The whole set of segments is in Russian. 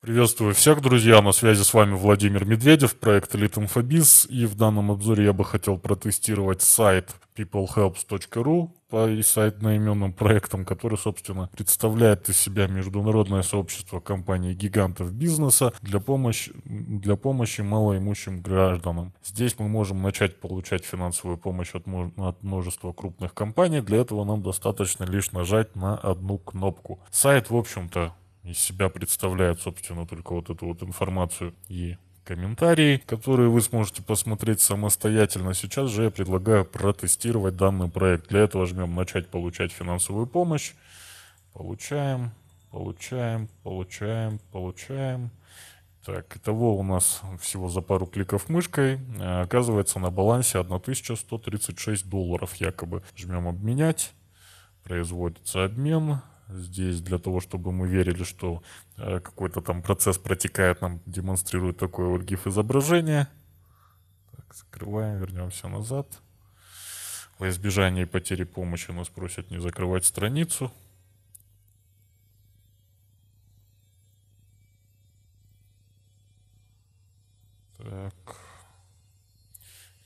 Приветствую всех, друзья! На связи с вами Владимир Медведев, проект Elite И в данном обзоре я бы хотел протестировать сайт peoplehelps.ru и сайт наименным проектом, который, собственно, представляет из себя международное сообщество компаний-гигантов бизнеса для помощи, для помощи малоимущим гражданам. Здесь мы можем начать получать финансовую помощь от, от множества крупных компаний. Для этого нам достаточно лишь нажать на одну кнопку. Сайт, в общем-то, из себя представляет, собственно, только вот эту вот информацию и комментарии, которые вы сможете посмотреть самостоятельно. Сейчас же я предлагаю протестировать данный проект. Для этого жмем «Начать получать финансовую помощь». Получаем, получаем, получаем, получаем. Так, итого у нас всего за пару кликов мышкой а, оказывается на балансе 1136 долларов якобы. Жмем «Обменять», производится обмен, здесь для того, чтобы мы верили, что э, какой-то там процесс протекает, нам демонстрирует такое вот GIF изображение. Так, закрываем, вернемся назад. Во избежание потери помощи нас просят не закрывать страницу.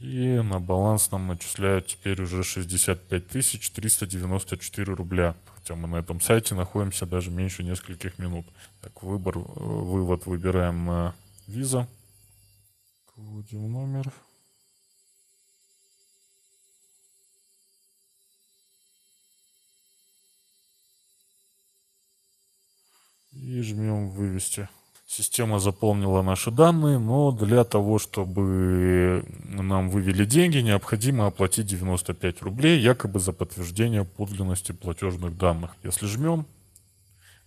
И на баланс нам начисляют теперь уже 65 394 рубля. Хотя мы на этом сайте находимся даже меньше нескольких минут. Так, выбор, э, вывод выбираем виза. Вводим номер. И жмем вывести. Система заполнила наши данные, но для того, чтобы нам вывели деньги, необходимо оплатить 95 рублей якобы за подтверждение подлинности платежных данных. Если жмем,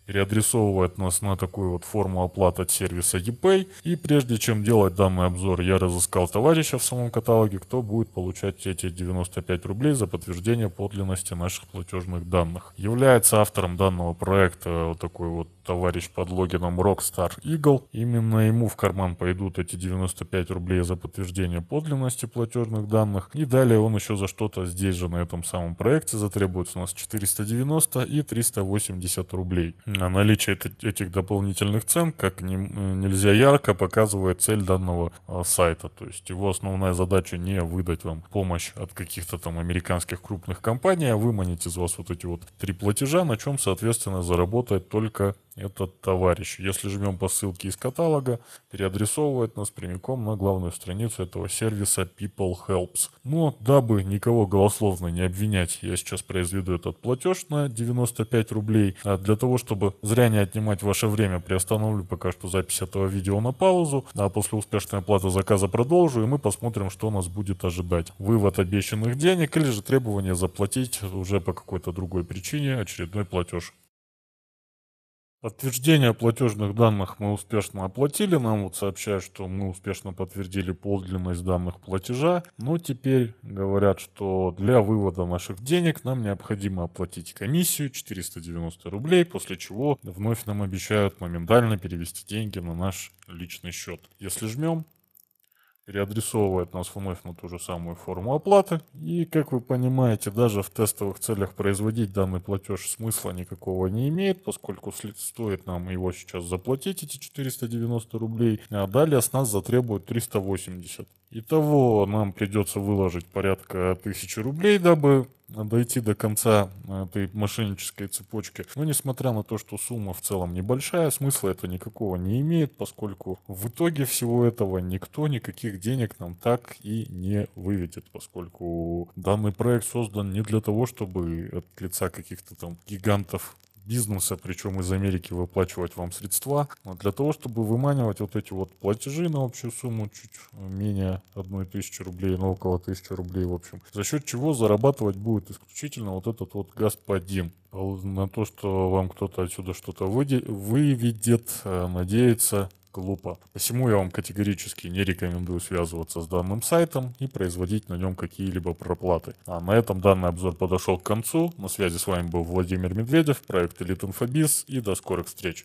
переадресовывает нас на такую вот форму оплаты от сервиса ePay. И прежде чем делать данный обзор, я разыскал товарища в самом каталоге, кто будет получать эти 95 рублей за подтверждение подлинности наших платежных данных. Является автором данного проекта вот такой вот товарищ под логином Rockstar Eagle. Именно ему в карман пойдут эти 95 рублей за подтверждение подлинности платежных данных. И далее он еще за что-то здесь же на этом самом проекте затребует у нас 490 и 380 рублей. А наличие этих дополнительных цен как нельзя ярко показывает цель данного а, сайта. То есть его основная задача не выдать вам помощь от каких-то там американских крупных компаний, а выманить из вас вот эти вот три платежа, на чем, соответственно, заработает только этот товарищ. Если жмем по ссылке из каталога, переадресовывает нас прямиком на главную страницу этого сервиса People Helps. Но дабы никого голословно не обвинять, я сейчас произведу этот платеж на 95 рублей. А для того, чтобы зря не отнимать ваше время, приостановлю пока что запись этого видео на паузу, а после успешной оплаты заказа продолжу, и мы посмотрим, что нас будет ожидать. Вывод обещанных денег или же требование заплатить уже по какой-то другой причине очередной платеж. Подтверждение платежных данных мы успешно оплатили. Нам вот сообщают, что мы успешно подтвердили подлинность данных платежа. Но теперь говорят, что для вывода наших денег нам необходимо оплатить комиссию 490 рублей, после чего вновь нам обещают моментально перевести деньги на наш личный счет. Если жмем, переадресовывает нас вновь на ту же самую форму оплаты. И, как вы понимаете, даже в тестовых целях производить данный платеж смысла никакого не имеет, поскольку стоит нам его сейчас заплатить, эти 490 рублей, а далее с нас затребуют 380. Итого нам придется выложить порядка тысячи рублей, дабы дойти до конца э, этой мошеннической цепочки. Но несмотря на то, что сумма в целом небольшая, смысла это никакого не имеет, поскольку в итоге всего этого никто никаких денег нам так и не выведет, поскольку данный проект создан не для того, чтобы от лица каких-то там гигантов бизнеса, причем из Америки, выплачивать вам средства, а для того, чтобы выманивать вот эти вот платежи на общую сумму чуть менее 1 тысячи рублей, ну около 1000 рублей, в общем, за счет чего зарабатывать будет исключительно вот этот вот господин. А на то, что вам кто-то отсюда что-то выведет, э, надеется, глупо. Посему я вам категорически не рекомендую связываться с данным сайтом и производить на нем какие-либо проплаты. А на этом данный обзор подошел к концу. На связи с вами был Владимир Медведев, проект Elite Infobiz и до скорых встреч.